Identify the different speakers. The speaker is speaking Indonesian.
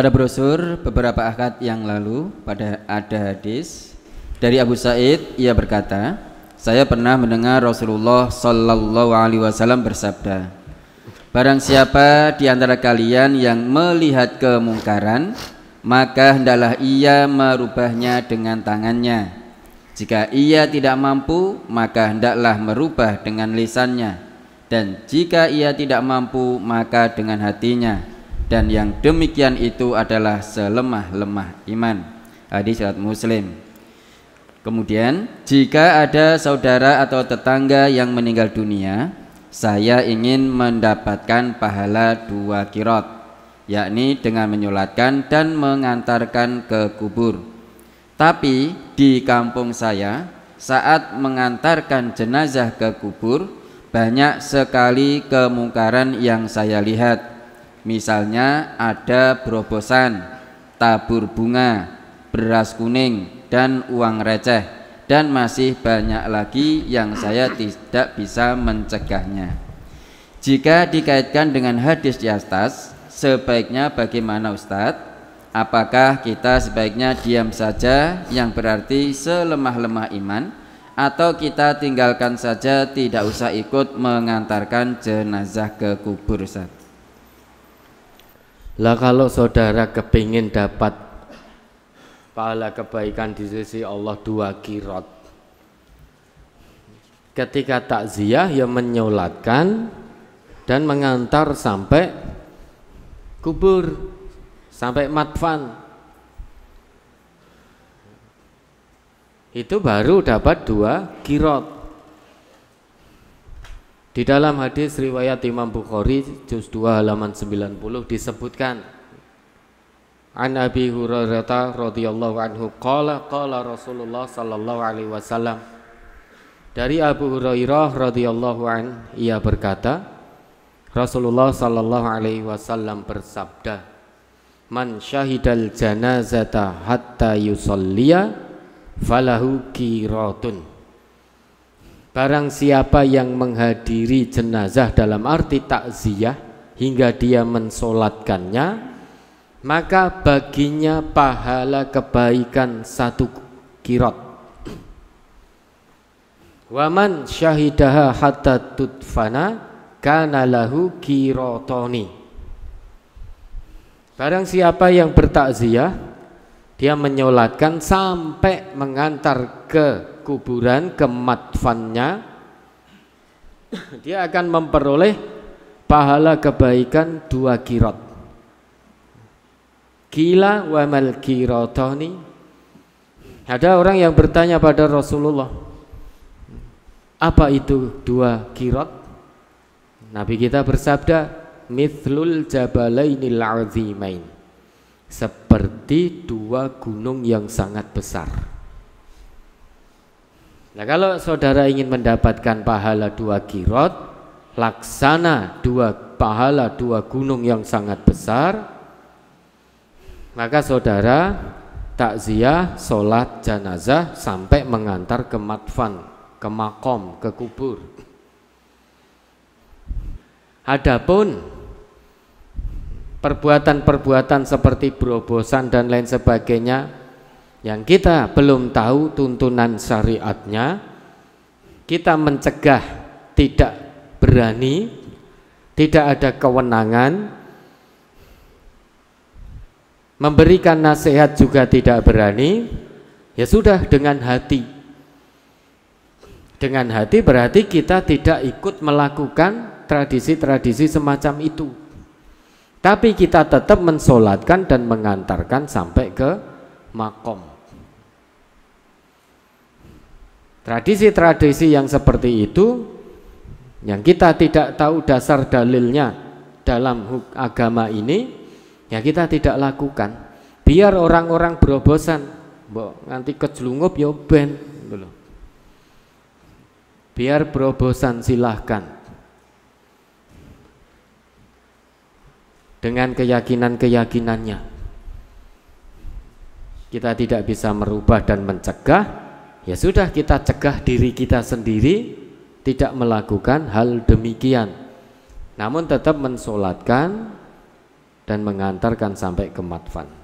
Speaker 1: Pada brosur beberapa akad yang lalu pada ada hadis dari Abu Said ia berkata, saya pernah mendengar Rasulullah Shallallahu Alaihi Wasallam bersabda, Barang siapa di antara kalian yang melihat kemungkaran, maka hendaklah ia merubahnya dengan tangannya. Jika ia tidak mampu, maka hendaklah merubah dengan lisannya. Dan jika ia tidak mampu, maka dengan hatinya dan yang demikian itu adalah selemah-lemah iman. Hadis syarat Muslim. Kemudian, jika ada saudara atau tetangga yang meninggal dunia, saya ingin mendapatkan pahala dua kirot, yakni dengan menyulatkan dan mengantarkan ke kubur. Tapi di kampung saya, saat mengantarkan jenazah ke kubur, banyak sekali kemungkaran yang saya lihat Misalnya ada berobosan, tabur bunga, beras kuning, dan uang receh dan masih banyak lagi yang saya tidak bisa mencegahnya. Jika dikaitkan dengan hadis di atas, sebaiknya bagaimana Ustadz? Apakah kita sebaiknya diam saja yang berarti selemah-lemah iman atau kita tinggalkan saja tidak usah ikut mengantarkan jenazah ke
Speaker 2: kubur Ustaz? Lah kalau saudara kepingin dapat pahala kebaikan di sisi Allah dua kirot. Ketika takziah ya menyolatkan dan mengantar sampai kubur, sampai matfan. Itu baru dapat dua kirot. Di dalam hadis riwayat Imam Bukhari juz 2 halaman 90 disebutkan An Abi Hurairah radhiyallahu anhu qala qala Rasulullah sallallahu alaihi wasallam Dari Abu Hurairah radhiyallahu an ia berkata Rasulullah sallallahu alaihi wasallam bersabda Man syahidal janazata hatta yusalliya falahu qiratun Barang siapa yang menghadiri jenazah dalam arti takziah hingga dia mensolatkannya, maka baginya pahala kebaikan satu kirot. Waman syahidaha hatta tutfana kana lahu kirotoni. Barang siapa yang bertakziah, dia menyolatkan sampai mengantar ke kuburan ke matfannya dia akan memperoleh pahala kebaikan dua kirot kila wa mal kirotoni ada orang yang bertanya pada Rasulullah apa itu dua kirot Nabi kita bersabda mithlul jabalainil azimain seperti dua gunung yang sangat besar Nah kalau saudara ingin mendapatkan pahala dua kirot, laksana dua pahala dua gunung yang sangat besar, maka saudara takziah, sholat janazah sampai mengantar ke matfan, ke makom, ke kubur. Adapun perbuatan-perbuatan seperti berobosan dan lain sebagainya yang kita belum tahu tuntunan syariatnya, kita mencegah tidak berani, tidak ada kewenangan, memberikan nasihat juga tidak berani, ya sudah dengan hati. Dengan hati berarti kita tidak ikut melakukan tradisi-tradisi semacam itu. Tapi kita tetap mensolatkan dan mengantarkan sampai ke makom. Tradisi-tradisi yang seperti itu yang kita tidak tahu dasar dalilnya dalam agama ini ya kita tidak lakukan. Biar orang-orang berobosan, mbok nganti kejlungup ya ben gitu Biar berobosan silahkan. Dengan keyakinan-keyakinannya. Kita tidak bisa merubah dan mencegah, ya sudah kita cegah diri kita sendiri tidak melakukan hal demikian namun tetap mensolatkan dan mengantarkan sampai ke matfan